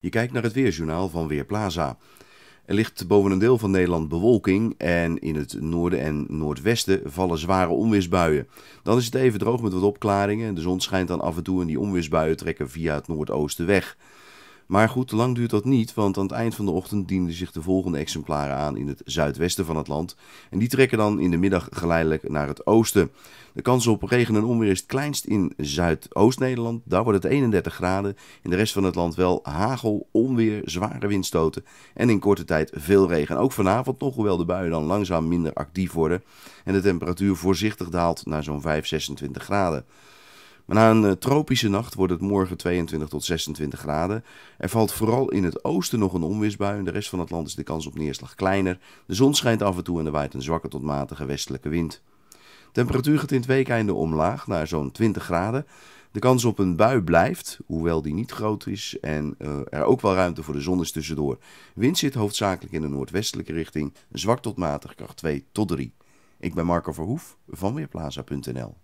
Je kijkt naar het weerjournaal van Weerplaza. Er ligt boven een deel van Nederland bewolking en in het noorden en noordwesten vallen zware onweersbuien. Dan is het even droog met wat opklaringen. De zon schijnt dan af en toe en die onweersbuien trekken via het noordoosten weg. Maar goed, lang duurt dat niet, want aan het eind van de ochtend dienden zich de volgende exemplaren aan in het zuidwesten van het land. En die trekken dan in de middag geleidelijk naar het oosten. De kans op regen en onweer is het kleinst in Zuidoost-Nederland. Daar wordt het 31 graden. In de rest van het land wel hagel, onweer, zware windstoten en in korte tijd veel regen. Ook vanavond nog, hoewel de buien dan langzaam minder actief worden en de temperatuur voorzichtig daalt naar zo'n 5, 26 graden. Maar na een eh, tropische nacht wordt het morgen 22 tot 26 graden. Er valt vooral in het oosten nog een onweersbui. In de rest van het land is de kans op neerslag kleiner. De zon schijnt af en toe en er waait een zwakke tot matige westelijke wind. Temperatuur gaat in het weekeinde omlaag naar zo'n 20 graden. De kans op een bui blijft, hoewel die niet groot is en eh, er ook wel ruimte voor de zon is tussendoor. Wind zit hoofdzakelijk in de noordwestelijke richting, zwak tot matig, kracht 2 tot 3. Ik ben Marco Verhoef van Weerplaza.nl.